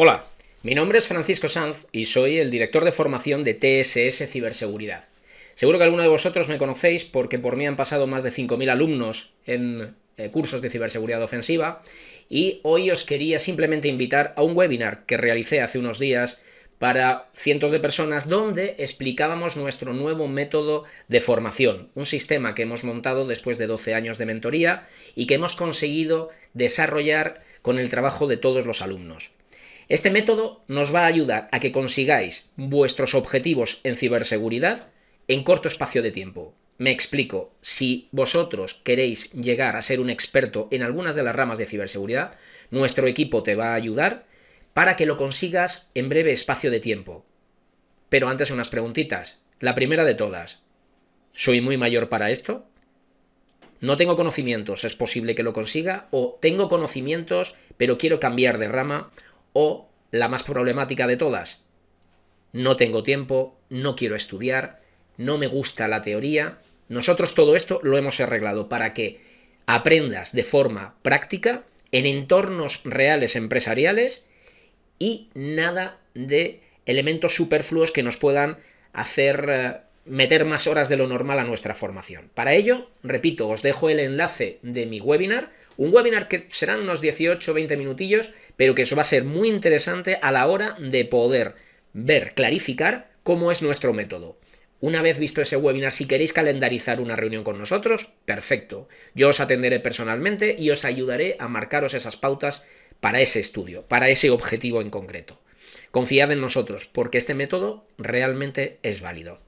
Hola, mi nombre es Francisco Sanz y soy el director de formación de TSS Ciberseguridad. Seguro que alguno de vosotros me conocéis porque por mí han pasado más de 5.000 alumnos en eh, cursos de ciberseguridad ofensiva y hoy os quería simplemente invitar a un webinar que realicé hace unos días para cientos de personas donde explicábamos nuestro nuevo método de formación, un sistema que hemos montado después de 12 años de mentoría y que hemos conseguido desarrollar con el trabajo de todos los alumnos. Este método nos va a ayudar a que consigáis vuestros objetivos en ciberseguridad en corto espacio de tiempo. Me explico, si vosotros queréis llegar a ser un experto en algunas de las ramas de ciberseguridad, nuestro equipo te va a ayudar para que lo consigas en breve espacio de tiempo. Pero antes unas preguntitas. La primera de todas, ¿soy muy mayor para esto? no tengo conocimientos, es posible que lo consiga, o tengo conocimientos, pero quiero cambiar de rama, o la más problemática de todas, no tengo tiempo, no quiero estudiar, no me gusta la teoría. Nosotros todo esto lo hemos arreglado para que aprendas de forma práctica en entornos reales empresariales y nada de elementos superfluos que nos puedan hacer eh, meter más horas de lo normal a nuestra formación. Para ello, repito, os dejo el enlace de mi webinar, un webinar que serán unos 18-20 minutillos, pero que eso va a ser muy interesante a la hora de poder ver, clarificar cómo es nuestro método. Una vez visto ese webinar, si queréis calendarizar una reunión con nosotros, perfecto. Yo os atenderé personalmente y os ayudaré a marcaros esas pautas para ese estudio, para ese objetivo en concreto. Confiad en nosotros, porque este método realmente es válido.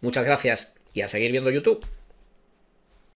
Muchas gracias y a seguir viendo YouTube.